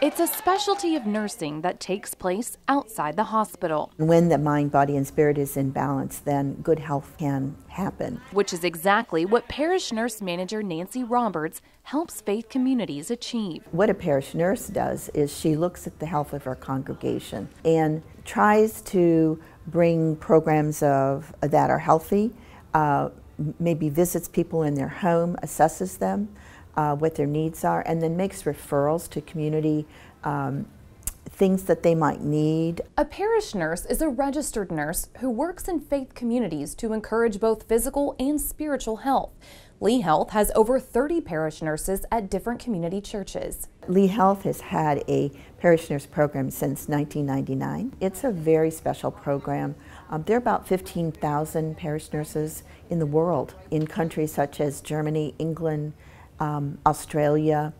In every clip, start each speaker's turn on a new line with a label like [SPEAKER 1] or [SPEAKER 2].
[SPEAKER 1] It's a specialty of nursing that takes place outside the hospital.
[SPEAKER 2] When the mind, body, and spirit is in balance, then good health can happen.
[SPEAKER 1] Which is exactly what parish nurse manager Nancy Roberts helps faith communities achieve.
[SPEAKER 2] What a parish nurse does is she looks at the health of her congregation and tries to bring programs of that are healthy, uh, maybe visits people in their home, assesses them uh, what their needs are, and then makes referrals to community um, things that they might need.
[SPEAKER 1] A parish nurse is a registered nurse who works in faith communities to encourage both physical and spiritual health. Lee Health has over 30 parish nurses at different community churches.
[SPEAKER 2] Lee Health has had a parish nurse program since 1999. It's a very special program. Um, there are about 15,000 parish nurses in the world in countries such as Germany, England, um, Australia,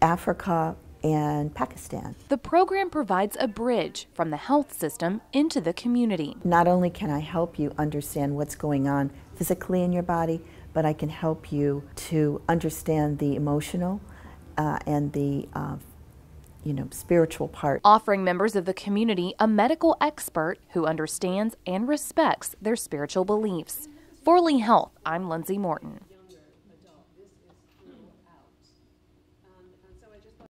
[SPEAKER 2] Africa, and Pakistan.
[SPEAKER 1] The program provides a bridge from the health system
[SPEAKER 2] into the community. Not only can I help you understand what's going on physically in your body, but I can help you to understand the emotional uh, and the uh, you know, spiritual part.
[SPEAKER 1] Offering members of the community a medical expert who understands and respects their spiritual beliefs. For Lee Health, I'm Lindsay
[SPEAKER 2] Morton.